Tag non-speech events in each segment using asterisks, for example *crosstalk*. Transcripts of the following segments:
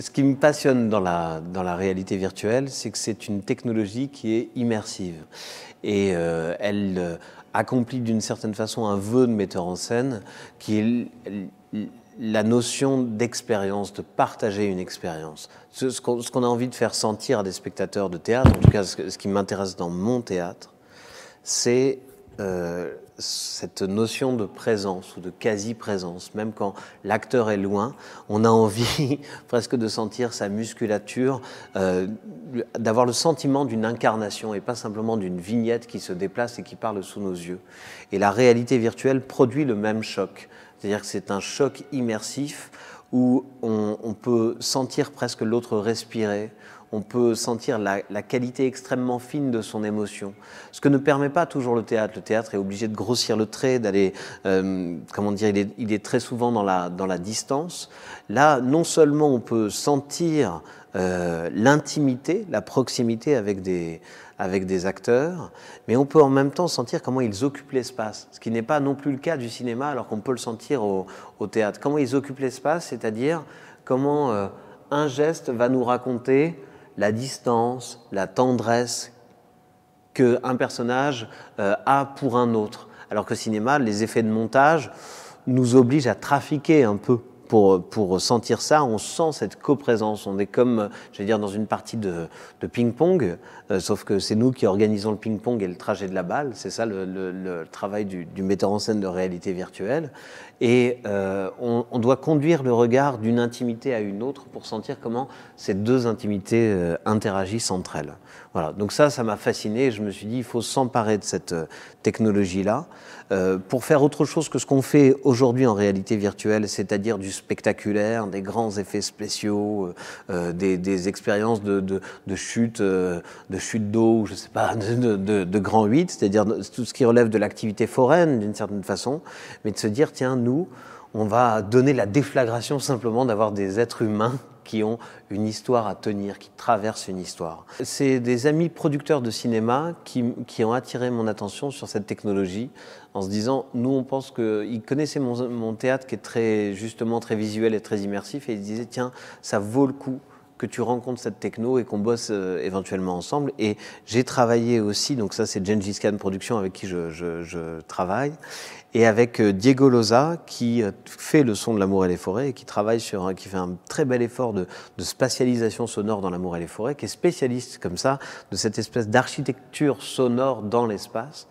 Ce qui me passionne dans la, dans la réalité virtuelle, c'est que c'est une technologie qui est immersive. Et euh, elle euh, accomplit d'une certaine façon un vœu de metteur en scène, qui est la notion d'expérience, de partager une expérience. Ce, qu'on a envie de faire sentir à des spectateurs de théâtre, en tout cas ce qui m'intéresse dans mon théâtre, c'est euh, cette notion de présence ou de quasi-présence, même quand l'acteur est loin, on a envie *laughs* presque de sentir sa musculature, euh, d'avoir le sentiment d'une incarnation et pas simplement d'une vignette qui se déplace et qui parle sous nos yeux. Et la réalité virtuelle produit le même choc, c'est-à-dire que c'est un choc immersif où on peut sentir presque l'autre respirer, on peut sentir la, qualité extrêmement fine de son émotion. Ce que ne permet pas toujours le théâtre. Le théâtre est obligé de grossir le trait, d'aller, euh, comment dire, il est, très souvent dans la, distance. Là, non seulement on peut sentir euh, l'intimité, la proximité avec des, acteurs, mais on peut en même temps sentir comment ils occupent l'espace, ce qui n'est pas non plus le cas du cinéma alors qu'on peut le sentir au, théâtre. Comment ils occupent l'espace, c'est-à-dire comment euh, un geste va nous raconter la distance, la tendresse qu'un personnage euh, a pour un autre. Alors que cinéma, les effets de montage nous obligent à trafiquer un peu pour, sentir ça, on sent cette coprésence. On est comme, je vais dire, dans une partie de, ping-pong, euh, sauf que c'est nous qui organisons le ping-pong et le trajet de la balle. C'est ça le, travail du, metteur en scène de réalité virtuelle. Et euh, on, doit conduire le regard d'une intimité à une autre pour sentir comment ces deux intimités euh, interagissent entre elles. Voilà. Donc ça, ça m'a fasciné. Je me suis dit, il faut s'emparer de cette technologie-là pour faire autre chose que ce qu'on fait aujourd'hui en réalité virtuelle, c'est-à-dire du spectaculaires, des grands effets spéciaux, euh, euh, des, expériences de, chute euh, de chute d'eau, je sais pas, *laughs* de, de, de grand 8, c'est-à-dire tout ce qui relève de l'activité foraine d'une certaine façon, mais de se dire, tiens, nous, on va donner la déflagration simplement d'avoir des êtres humains qui ont une histoire à tenir, qui traversent une histoire. C'est des amis producteurs de cinéma qui, ont attiré mon attention sur cette technologie en se disant, nous on pense qu'ils connaissaient mon, mon, théâtre qui est très justement très visuel et très immersif et ils se disaient, tiens, ça vaut le coup que tu rencontres cette techno et qu'on bosse euh, éventuellement ensemble. Et j'ai travaillé aussi, donc ça c'est Gengis Khan Productions avec qui je, travaille, et avec euh, Diego Loza qui euh, fait le son de L'amour et les forêts et qui travaille sur, qui fait un très bel effort de, de spatialisation sonore dans L'amour et les forêts, qui est spécialiste comme ça de cette espèce d'architecture sonore dans l'espace.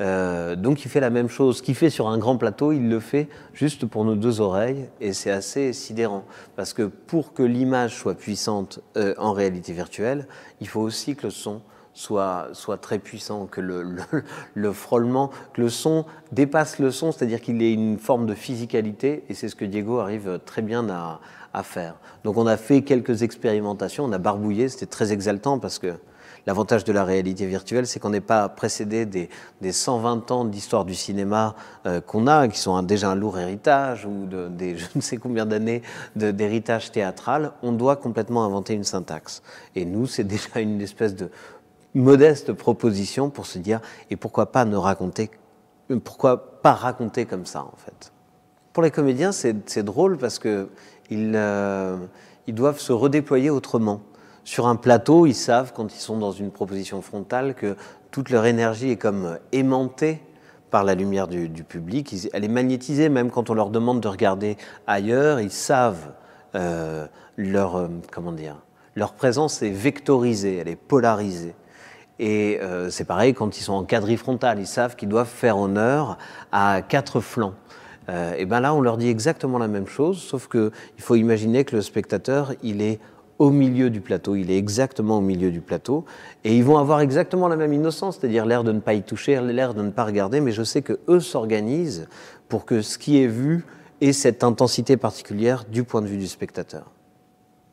Euh, donc il fait la même chose. Ce qu'il fait sur un grand plateau, il le fait juste pour nos deux oreilles et c'est assez sidérant. Parce que pour que l'image soit puissante euh, en réalité virtuelle, il faut aussi que le son soit, très puissant, que le, frôlement, que le son dépasse le son, c'est-à-dire qu'il ait une forme de physicalité et c'est ce que Diego arrive très bien à faire. Donc on a fait quelques expérimentations, on a barbouillé, c'était très exaltant parce que L'avantage de la réalité virtuelle, c'est qu'on n'est pas précédé des, 120 ans d'histoire du cinéma euh, qu'on a, qui sont déjà un lourd héritage, ou de, des *laughs* je ne sais combien d'années d'héritage théâtral. On doit complètement inventer une syntaxe. Et nous, c'est *laughs* déjà une espèce de modeste proposition pour se dire, et pourquoi pas ne raconter, pourquoi pas raconter comme ça, en fait. Pour les comédiens, c'est drôle parce qu'ils euh, ils doivent se redéployer autrement sur un plateau, ils savent, quand ils sont dans une proposition frontale, que toute leur énergie est comme aimantée par la lumière du, public. elle est magnétisée, même quand on leur demande de regarder ailleurs, ils savent euh, leur, euh, comment dire, leur présence est vectorisée, elle est polarisée. Et euh, c'est pareil quand ils sont en quadri-frontale, ils savent qu'ils doivent faire honneur à quatre flancs. et bien là, on leur dit exactement la même chose, sauf qu'il faut imaginer que le spectateur, il est au milieu du plateau. Il est exactement au milieu du plateau. Et ils vont avoir exactement la même innocence, c'est-à-dire l'air de ne pas y toucher, l'air de ne pas regarder. Mais je sais que eux s'organisent pour que ce qui est vu ait cette intensité particulière du point de vue du spectateur.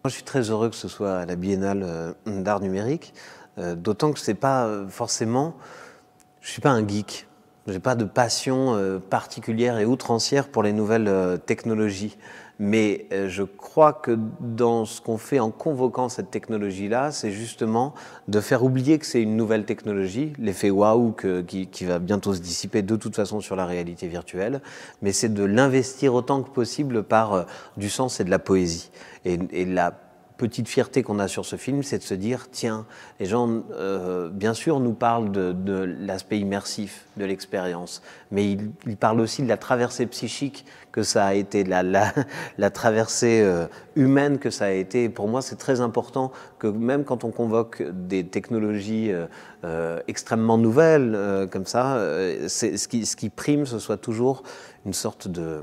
Moi, je suis très heureux que ce soit à la Biennale euh, d'art numérique, euh, d'autant que c'est pas euh, forcément. Je suis pas un geek j'ai pas de passion euh, particulière et outrancière pour les nouvelles euh, technologies. Mais euh, je crois que dans ce qu'on fait en convoquant cette technologie-là, c'est justement de faire oublier que c'est une nouvelle technologie, l'effet waouh qui, va bientôt se dissiper de toute façon sur la réalité virtuelle, mais c'est de l'investir autant que possible par du sens et de la poésie. Et, petite fierté qu'on a sur ce film, c'est de se dire, tiens, les gens, euh, bien sûr, nous parlent de, l'aspect immersif de l'expérience, mais ils, parlent aussi de la traversée psychique que ça a été, la, la, *laughs* traversée euh, humaine que ça a été. pour moi, c'est très important que même quand on convoque des technologies euh, extrêmement nouvelles comme ça, ce qui prime, ce soit toujours une sorte de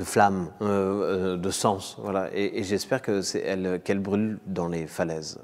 de flamme, euh, euh, de sens. Voilà. Et, j'espère qu'elle brûle dans les falaises.